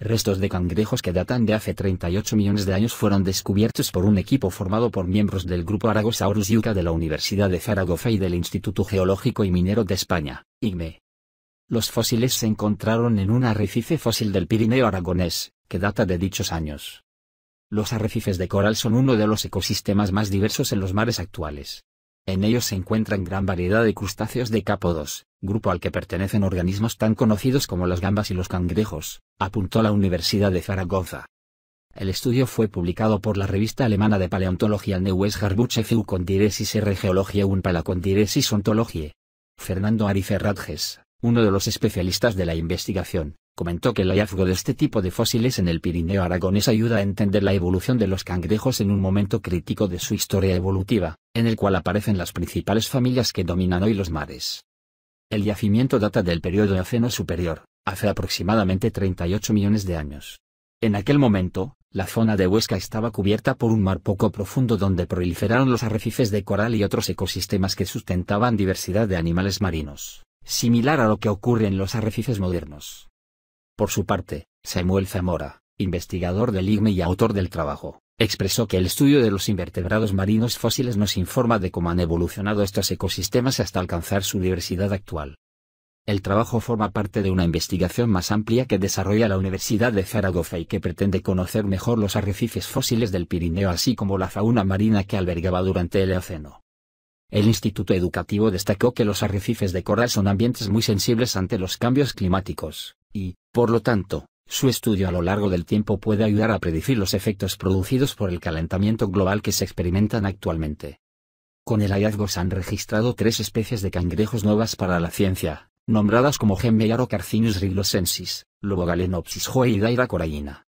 Restos de cangrejos que datan de hace 38 millones de años fueron descubiertos por un equipo formado por miembros del grupo Aragosaurus Yuca de la Universidad de Zaragoza y del Instituto Geológico y Minero de España, IGME. Los fósiles se encontraron en un arrecife fósil del Pirineo aragonés, que data de dichos años. Los arrecifes de coral son uno de los ecosistemas más diversos en los mares actuales. En ellos se encuentran gran variedad de crustáceos de Cápodos, grupo al que pertenecen organismos tan conocidos como las gambas y los cangrejos, apuntó la Universidad de Zaragoza. El estudio fue publicado por la revista alemana de paleontología Neues con Condiresis R. Geologie un Palacondiresis Ontologie. Fernando Ariferradges, uno de los especialistas de la investigación, comentó que el hallazgo de este tipo de fósiles en el Pirineo aragonés ayuda a entender la evolución de los cangrejos en un momento crítico de su historia evolutiva, en el cual aparecen las principales familias que dominan hoy los mares. El yacimiento data del periodo Eoceno superior, hace aproximadamente 38 millones de años. En aquel momento, la zona de Huesca estaba cubierta por un mar poco profundo donde proliferaron los arrecifes de coral y otros ecosistemas que sustentaban diversidad de animales marinos, similar a lo que ocurre en los arrecifes modernos. Por su parte, Samuel Zamora, investigador del IGME y autor del trabajo, expresó que el estudio de los invertebrados marinos fósiles nos informa de cómo han evolucionado estos ecosistemas hasta alcanzar su diversidad actual. El trabajo forma parte de una investigación más amplia que desarrolla la Universidad de Zaragoza y que pretende conocer mejor los arrecifes fósiles del Pirineo así como la fauna marina que albergaba durante el Eoceno. El Instituto Educativo destacó que los arrecifes de coral son ambientes muy sensibles ante los cambios climáticos, y, por lo tanto, su estudio a lo largo del tiempo puede ayudar a predecir los efectos producidos por el calentamiento global que se experimentan actualmente. Con el hallazgo se han registrado tres especies de cangrejos nuevas para la ciencia, nombradas como carcinus riglosensis, Lobogalenopsis joeidaira corallina,